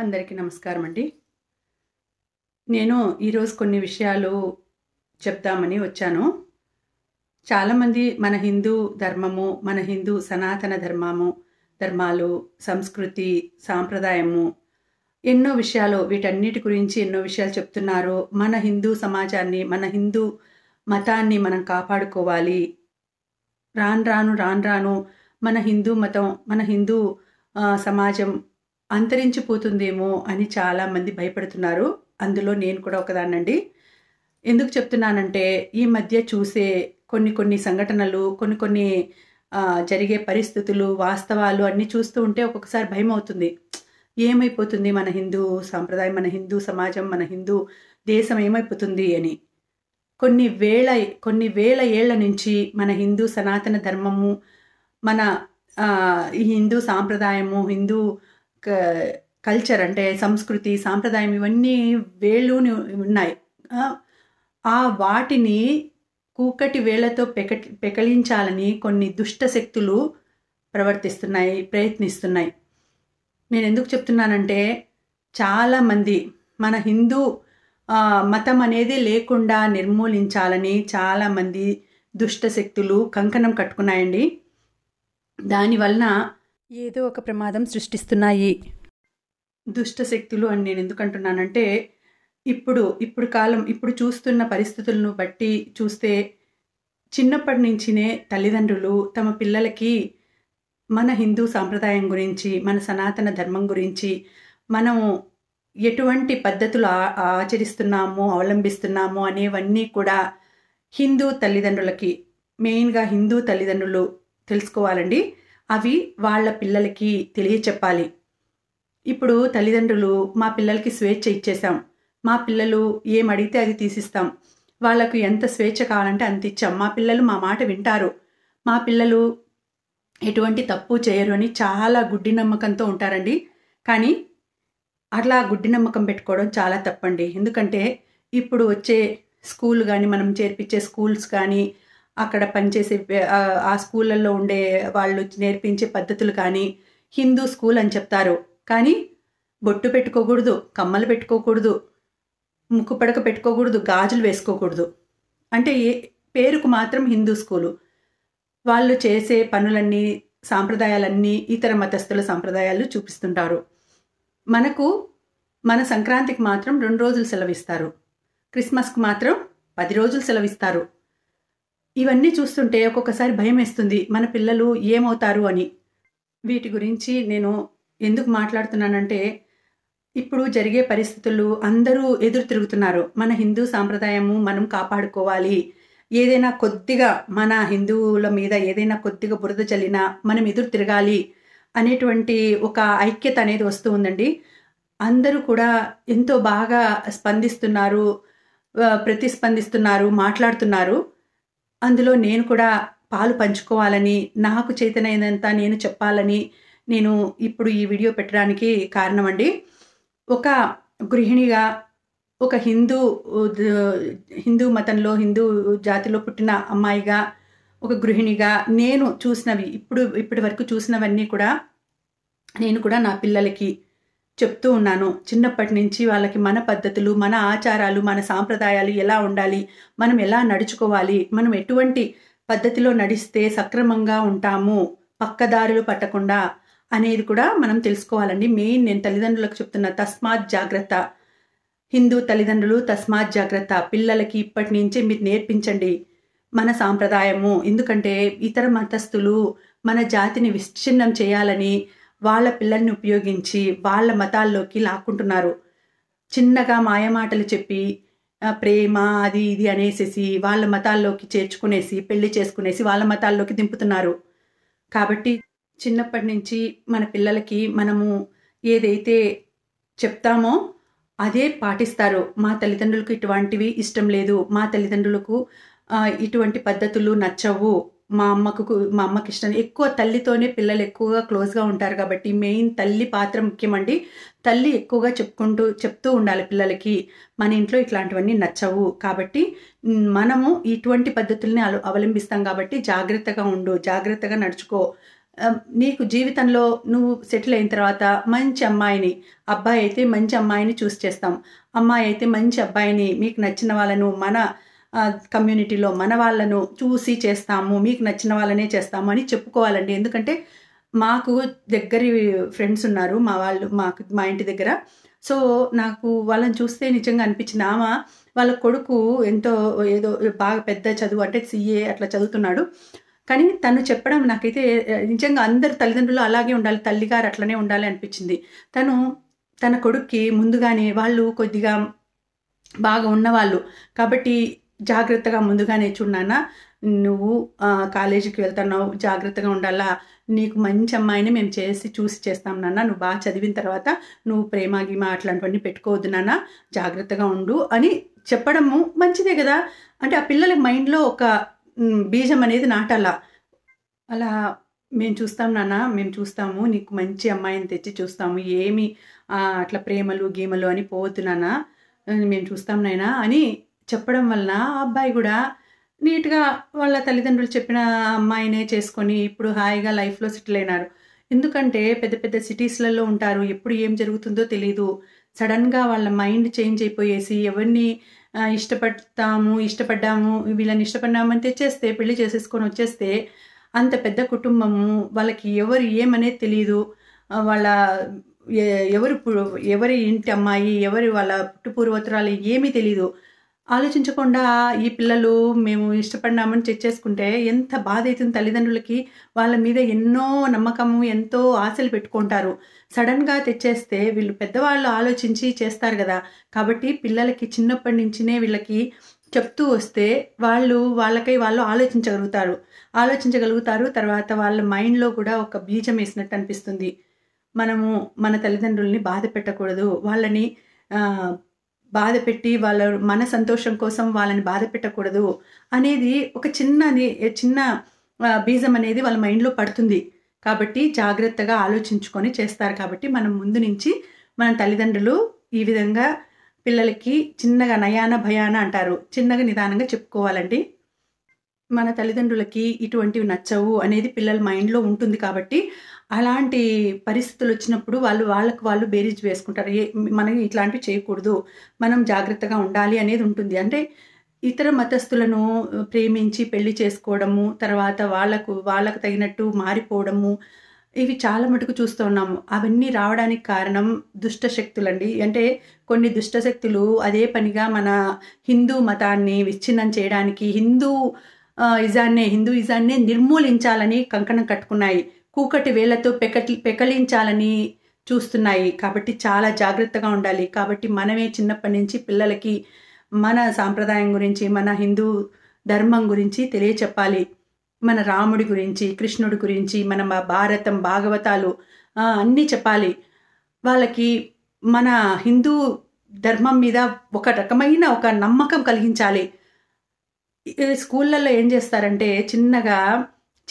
అందరికీ నమస్కారం అండి నేను ఈరోజు కొన్ని విషయాలు చెప్తామని వచ్చాను చాలామంది మన హిందూ ధర్మము మన హిందూ సనాతన ధర్మము ధర్మాలు సంస్కృతి సాంప్రదాయము ఎన్నో విషయాలు వీటన్నిటి గురించి ఎన్నో విషయాలు చెప్తున్నారు మన హిందూ సమాజాన్ని మన హిందూ మతాన్ని మనం కాపాడుకోవాలి రాను రాను రాను రాను మన హిందూ మతం మన హిందూ సమాజం అంతరించిపోతుందేమో అని చాలామంది భయపడుతున్నారు అందులో నేను కూడా ఒకదానండి ఎందుకు చెప్తున్నానంటే ఈ మధ్య చూసే కొన్ని కొన్ని సంఘటనలు కొన్ని కొన్ని జరిగే పరిస్థితులు వాస్తవాలు అన్నీ చూస్తూ ఉంటే ఒక్కొక్కసారి భయం అవుతుంది ఏమైపోతుంది మన హిందూ సాంప్రదాయం మన హిందూ సమాజం మన హిందూ దేశం ఏమైపోతుంది అని కొన్ని వేల కొన్ని వేల ఏళ్ల నుంచి మన హిందూ సనాతన ధర్మము మన హిందూ సాంప్రదాయము హిందూ కల్చర్ అంటే సంస్కృతి సాంప్రదాయం ఇవన్నీ వేళ్ళు ఉన్నాయి ఆ వాటిని కూకటి వేళ్లతో పెక పెకలించాలని కొన్ని దుష్ట శక్తులు ప్రవర్తిస్తున్నాయి ప్రయత్నిస్తున్నాయి నేను ఎందుకు చెప్తున్నానంటే చాలామంది మన హిందూ మతం అనేది లేకుండా నిర్మూలించాలని చాలామంది దుష్ట శక్తులు కంకణం కట్టుకున్నాయండి దానివలన ఏదో ఒక ప్రమాదం సృష్టిస్తున్నాయి దుష్టశక్తులు అని నేను ఎందుకంటున్నానంటే ఇప్పుడు ఇప్పుడు కాలం ఇప్పుడు చూస్తున్న పరిస్థితులను బట్టి చూస్తే చిన్నప్పటి నుంచినే తల్లిదండ్రులు తమ పిల్లలకి మన హిందూ సాంప్రదాయం గురించి మన సనాతన ధర్మం గురించి మనం ఎటువంటి పద్ధతులు ఆచరిస్తున్నాము అవలంబిస్తున్నాము అనేవన్నీ కూడా హిందూ తల్లిదండ్రులకి మెయిన్గా హిందూ తల్లిదండ్రులు తెలుసుకోవాలండి అవి వాళ్ళ పిల్లలకి తెలియచెప్పాలి ఇప్పుడు తల్లిదండ్రులు మా పిల్లలకి స్వేచ్ఛ ఇచ్చేసాం మా పిల్లలు ఏమడిగితే అది తీసిస్తాం వాళ్ళకు ఎంత స్వేచ్ఛ కావాలంటే అంత ఇచ్చాం మా పిల్లలు మా మాట వింటారు మా పిల్లలు ఎటువంటి తప్పు చేయరు అని చాలా గుడ్డి నమ్మకంతో ఉంటారండి కానీ అట్లా గుడ్డి నమ్మకం పెట్టుకోవడం చాలా తప్పండి ఎందుకంటే ఇప్పుడు వచ్చే స్కూల్ కానీ మనం చేర్పించే స్కూల్స్ కానీ అక్కడ పనిచేసే ఆ స్కూళ్ళల్లో ఉండే వాళ్ళు నేర్పించే పద్ధతులు కానీ హిందూ స్కూల్ అని చెప్తారు కానీ బొట్టు పెట్టుకోకూడదు కమ్మలు పెట్టుకోకూడదు ముక్కు పడక పెట్టుకోకూడదు గాజులు వేసుకోకూడదు అంటే ఏ పేరుకు మాత్రం హిందూ స్కూలు వాళ్ళు చేసే పనులన్నీ సాంప్రదాయాలన్నీ ఇతర మతస్థుల సాంప్రదాయాలు చూపిస్తుంటారు మనకు మన సంక్రాంతికి మాత్రం రెండు రోజులు సెలవిస్తారు క్రిస్మస్కి మాత్రం పది రోజులు సెలవిస్తారు ఇవన్నీ చూస్తుంటే ఒక్కొక్కసారి భయం వేస్తుంది మన పిల్లలు ఏమవుతారు అని వీటి గురించి నేను ఎందుకు మాట్లాడుతున్నానంటే ఇప్పుడు జరిగే పరిస్థితులు అందరూ ఎదురు తిరుగుతున్నారు మన హిందూ సాంప్రదాయము మనం కాపాడుకోవాలి ఏదైనా కొద్దిగా మన హిందువుల మీద ఏదైనా కొద్దిగా బురద చల్లినా మనం ఎదురు తిరగాలి అనేటువంటి ఒక ఐక్యత అనేది వస్తూ ఉందండి అందరూ కూడా ఎంతో బాగా స్పందిస్తున్నారు ప్రతిస్పందిస్తున్నారు మాట్లాడుతున్నారు అందులో నేను కూడా పాలు పంచుకోవాలని నాకు చేతనైనంత నేను చెప్పాలని నేను ఇప్పుడు ఈ వీడియో పెట్టడానికి కారణం అండి ఒక గృహిణిగా ఒక హిందూ హిందూ మతంలో హిందూ జాతిలో పుట్టిన అమ్మాయిగా ఒక గృహిణిగా నేను చూసినవి ఇప్పుడు ఇప్పటి వరకు చూసినవన్నీ కూడా నేను కూడా నా పిల్లలకి చెప్తూ ఉన్నాను చిన్నప్పటి నుంచి వాళ్ళకి మన పద్ధతులు మన ఆచారాలు మన సాంప్రదాయాలు ఎలా ఉండాలి మనం ఎలా నడుచుకోవాలి మనం ఎటువంటి పద్ధతిలో నడిస్తే సక్రమంగా ఉంటాము పక్కదారులు పట్టకుండా అనేది కూడా మనం తెలుసుకోవాలండి మెయిన్ నేను తల్లిదండ్రులకు చెప్తున్న తస్మాత్ జాగ్రత్త హిందూ తల్లిదండ్రులు తస్మాత్ జాగ్రత్త పిల్లలకి ఇప్పటి నుంచే మీరు నేర్పించండి మన సాంప్రదాయము ఎందుకంటే ఇతర మతస్థులు మన జాతిని విచ్ఛిన్నం చేయాలని వాళ్ళ పిల్లల్ని ఉపయోగించి వాళ్ళ మతాల్లోకి లాక్కుంటున్నారు చిన్నగా మాయమాటలు చెప్పి ప్రేమ అది ఇది అనేసేసి వాళ్ళ మతాల్లోకి చేర్చుకునేసి పెళ్లి చేసుకునేసి వాళ్ళ మతాల్లోకి దింపుతున్నారు కాబట్టి చిన్నప్పటి నుంచి మన పిల్లలకి మనము ఏదైతే చెప్తామో అదే పాటిస్తారు మా తల్లిదండ్రులకు ఇటువంటివి ఇష్టం లేదు మా తల్లిదండ్రులకు ఇటువంటి పద్ధతులు నచ్చవు మా అమ్మకు మా అమ్మకి ఇష్టం ఎక్కువ తల్లితోనే పిల్లలు ఎక్కువగా క్లోజ్గా ఉంటారు కాబట్టి మెయిన్ తల్లి పాత్ర ముఖ్యమండి తల్లి ఎక్కువగా చెప్పుకుంటూ చెప్తూ ఉండాలి పిల్లలకి మన ఇంట్లో ఇట్లాంటివన్నీ నచ్చవు కాబట్టి మనము ఇటువంటి పద్ధతుల్ని అవలంబిస్తాం కాబట్టి జాగ్రత్తగా ఉండు జాగ్రత్తగా నడుచుకో నీకు జీవితంలో నువ్వు సెటిల్ అయిన తర్వాత మంచి అమ్మాయిని అబ్బాయి అయితే మంచి అమ్మాయిని చూస్ చేస్తాం అమ్మాయి అయితే మంచి అబ్బాయిని మీకు నచ్చిన వాళ్ళను మన కమ్యూనిటీలో మన వాళ్ళను చూసి చేస్తాము మీకు నచ్చిన వాళ్ళనే చేస్తాము అని చెప్పుకోవాలండి ఎందుకంటే మాకు దగ్గరి ఫ్రెండ్స్ ఉన్నారు మా వాళ్ళు మాకు మా ఇంటి దగ్గర సో నాకు వాళ్ళని చూస్తే నిజంగా అనిపించింది ఆమె వాళ్ళ కొడుకు ఎంతో ఏదో బాగా పెద్ద చదువు అంటే సిఏ అట్లా చదువుతున్నాడు కానీ తను చెప్పడం నాకైతే నిజంగా అందరు తల్లిదండ్రులు అలాగే ఉండాలి తల్లిగారు అట్లనే ఉండాలి అనిపించింది తను తన కొడుక్కి ముందుగానే వాళ్ళు కొద్దిగా బాగా ఉన్నవాళ్ళు కాబట్టి జాగ్రత్తగా ముందుగానే చున్నానా నువ్వు కాలేజీకి వెళ్తున్నావు జాగ్రత్తగా ఉండాలా నీకు మంచి అమ్మాయిని మేము చేసి చూసి చేస్తాం నాన్న నువ్వు బాగా చదివిన తర్వాత నువ్వు ప్రేమ గీమ అట్లాంటివన్నీ పెట్టుకోవద్దు నాన్న జాగ్రత్తగా ఉండు అని చెప్పడము మంచిదే కదా అంటే ఆ పిల్లల మైండ్లో ఒక బీజం అనేది నాటాల అలా మేము చూస్తాం నాన్న మేము చూస్తాము నీకు మంచి అమ్మాయిని తెచ్చి చూస్తాము ఏమి అట్లా ప్రేమలు గీమలు అని పోవద్దు నాన్న మేము చూస్తాం నాయనా అని చెప్పడం వలన ఆ అబ్బాయి కూడా నీట్గా వాళ్ళ తల్లిదండ్రులు చెప్పిన అమ్మాయినే చేసుకొని ఇప్పుడు హాయిగా లైఫ్లో సెటిల్ అయినారు ఎందుకంటే పెద్ద పెద్ద సిటీస్లలో ఉంటారు ఎప్పుడు ఏం జరుగుతుందో తెలియదు సడన్గా వాళ్ళ మైండ్ చేంజ్ అయిపోయేసి ఎవరిని ఇష్టపడతాము ఇష్టపడ్డాము వీళ్ళని ఇష్టపడ్డామని తెచ్చేస్తే పెళ్లి చేసేసుకొని వచ్చేస్తే అంత పెద్ద కుటుంబము వాళ్ళకి ఎవరు ఏమనేది తెలియదు వాళ్ళ ఎవరు ఎవరి ఇంటి అమ్మాయి ఎవరి వాళ్ళ పుట్టు పూర్వోత్తరాలు ఏమీ తెలియదు ఆలోచించకుండా ఈ పిల్లలు మేము ఇష్టపడినామని చెక్ చేసుకుంటే ఎంత బాధ అవుతుంది తల్లిదండ్రులకి వాళ్ళ మీద ఎన్నో నమ్మకము ఎంతో ఆశలు పెట్టుకుంటారు సడన్గా తెచ్చేస్తే వీళ్ళు పెద్దవాళ్ళు ఆలోచించి చేస్తారు కదా కాబట్టి పిల్లలకి చిన్నప్పటి నుంచినే వీళ్ళకి చెప్తూ వస్తే వాళ్ళు వాళ్ళకై వాళ్ళు ఆలోచించగలుగుతారు ఆలోచించగలుగుతారు తర్వాత వాళ్ళ మైండ్లో కూడా ఒక బీజం వేసినట్టు అనిపిస్తుంది మనము మన తల్లిదండ్రుల్ని బాధ పెట్టకూడదు వాళ్ళని బాధ పెట్టి వాళ్ళ మన సంతోషం కోసం వాళ్ళని బాధ పెట్టకూడదు అనేది ఒక చిన్న చిన్న బీజం అనేది వాళ్ళ మైండ్లో పడుతుంది కాబట్టి జాగ్రత్తగా ఆలోచించుకొని చేస్తారు కాబట్టి మనం ముందు నుంచి మన తల్లిదండ్రులు ఈ విధంగా పిల్లలకి చిన్నగా నయాన భయాన అంటారు చిన్నగా నిదానంగా చెప్పుకోవాలండి మన తల్లిదండ్రులకి ఇటువంటివి నచ్చవు అనేది పిల్లల మైండ్లో ఉంటుంది కాబట్టి అలాంటి పరిస్థితులు వచ్చినప్పుడు వాళ్ళు వాళ్ళకు వాళ్ళు బేరీజ్ వేసుకుంటారు ఏ మనం ఇట్లాంటివి చేయకూడదు మనం జాగ్రత్తగా ఉండాలి అనేది ఉంటుంది అంటే ఇతర మతస్థులను ప్రేమించి పెళ్లి చేసుకోవడము తర్వాత వాళ్ళకు వాళ్ళకు తగినట్టు మారిపోవడము ఇవి చాలా మటుకు చూస్తూ ఉన్నాము అవన్నీ రావడానికి కారణం దుష్ట శక్తులండి అంటే కొన్ని దుష్ట శక్తులు అదే పనిగా మన హిందూ మతాన్ని విచ్ఛిన్నం చేయడానికి హిందూ ఇజాన్నే హిందూ ఇజాన్నే నిర్మూలించాలని కంకణం కట్టుకున్నాయి కూకటి వేళ్లతో పెకటి పెకలించాలని చూస్తున్నాయి కాబట్టి చాలా జాగ్రత్తగా ఉండాలి కాబట్టి మనమే చిన్నప్పటి నుంచి పిల్లలకి మన సాంప్రదాయం గురించి మన హిందూ ధర్మం గురించి తెలియచెప్పాలి మన రాముడి గురించి కృష్ణుడి గురించి మన భారతం భాగవతాలు అన్నీ చెప్పాలి వాళ్ళకి మన హిందూ ధర్మం మీద ఒక రకమైన ఒక నమ్మకం కలిగించాలి స్కూళ్ళల్లో ఏం చేస్తారంటే చిన్నగా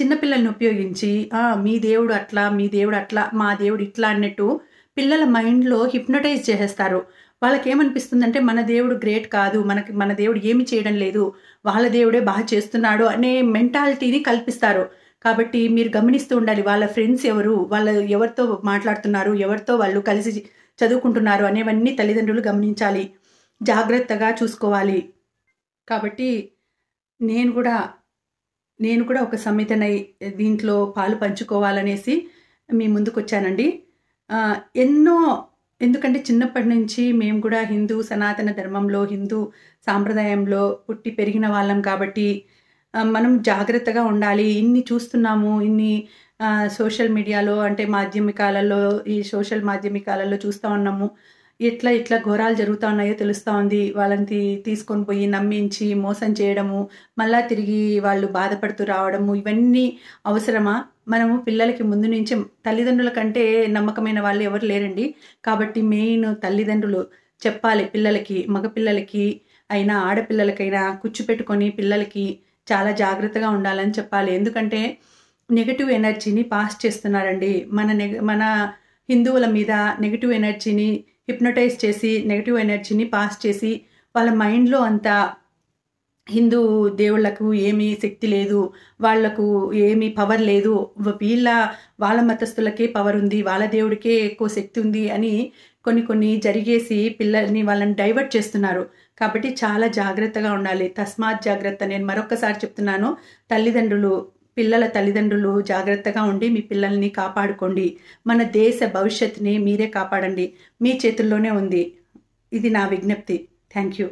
చిన్నపిల్లల్ని ఉపయోగించి మీ దేవుడు అట్లా మీ దేవుడు అట్లా మా దేవుడు ఇట్లా అన్నట్టు పిల్లల మైండ్లో హిప్నటైజ్ చేసేస్తారు వాళ్ళకి ఏమనిపిస్తుందంటే మన దేవుడు గ్రేట్ కాదు మనకి మన దేవుడు ఏమి చేయడం లేదు వాళ్ళ దేవుడే బాగా చేస్తున్నాడు అనే మెంటాలిటీని కల్పిస్తారు కాబట్టి మీరు గమనిస్తూ ఉండాలి వాళ్ళ ఫ్రెండ్స్ ఎవరు వాళ్ళ ఎవరితో మాట్లాడుతున్నారు ఎవరితో వాళ్ళు కలిసి చదువుకుంటున్నారు అనేవన్నీ తల్లిదండ్రులు గమనించాలి జాగ్రత్తగా చూసుకోవాలి కాబట్టి నేను కూడా నేను కూడా ఒక సమ్మెతనై దీంట్లో పాలు పంచుకోవాలనేసి మీ ముందుకు వచ్చానండి ఎన్నో ఎందుకంటే చిన్నప్పటి నుంచి మేము కూడా హిందూ సనాతన ధర్మంలో హిందూ సాంప్రదాయంలో పుట్టి పెరిగిన వాళ్ళం కాబట్టి మనం జాగ్రత్తగా ఉండాలి ఇన్ని చూస్తున్నాము ఇన్ని సోషల్ మీడియాలో అంటే మాధ్యమికాలలో ఈ సోషల్ మాధ్యమికాలలో చూస్తూ ఉన్నాము ఇట్లా ఇట్లా ఘోరాలు జరుగుతూ ఉన్నాయో తెలుస్తూ ఉంది వాళ్ళని తీసుకొని పోయి నమ్మించి మోసం చేయడము మళ్ళా తిరిగి వాళ్ళు బాధపడుతూ రావడము ఇవన్నీ అవసరమా మనము పిల్లలకి ముందు నుంచి తల్లిదండ్రుల కంటే నమ్మకమైన వాళ్ళు ఎవరు లేరండి కాబట్టి మెయిన్ తల్లిదండ్రులు చెప్పాలి పిల్లలకి మగపిల్లలకి అయినా ఆడపిల్లలకైనా కూర్చుపెట్టుకొని పిల్లలకి చాలా జాగ్రత్తగా ఉండాలని చెప్పాలి ఎందుకంటే నెగిటివ్ ఎనర్జీని పాస్ చేస్తున్నారండి మన నెగ మన హిందువుల మీద నెగిటివ్ ఎనర్జీని హిప్నటైజ్ చేసి నెగిటివ్ ఎనర్జీని పాస్ చేసి వాళ్ళ మైండ్లో అంతా హిందూ దేవుళ్లకు ఏమీ శక్తి లేదు వాళ్లకు ఏమీ పవర్ లేదు వీళ్ళ వాళ్ళ మతస్థులకే పవర్ ఉంది వాళ్ళ దేవుడికే ఎక్కువ శక్తి ఉంది అని కొన్ని కొన్ని జరిగేసి పిల్లల్ని వాళ్ళని డైవర్ట్ చేస్తున్నారు కాబట్టి చాలా జాగ్రత్తగా ఉండాలి తస్మాత్ జాగ్రత్త నేను మరొకసారి చెప్తున్నాను తల్లిదండ్రులు పిల్లల తల్లిదండ్రులు జాగ్రత్తగా ఉండి మీ పిల్లల్ని కాపాడుకోండి మన దేశ భవిష్యత్తుని మీరే కాపాడండి మీ చేతుల్లోనే ఉంది ఇది నా విజ్ఞప్తి థ్యాంక్ యూ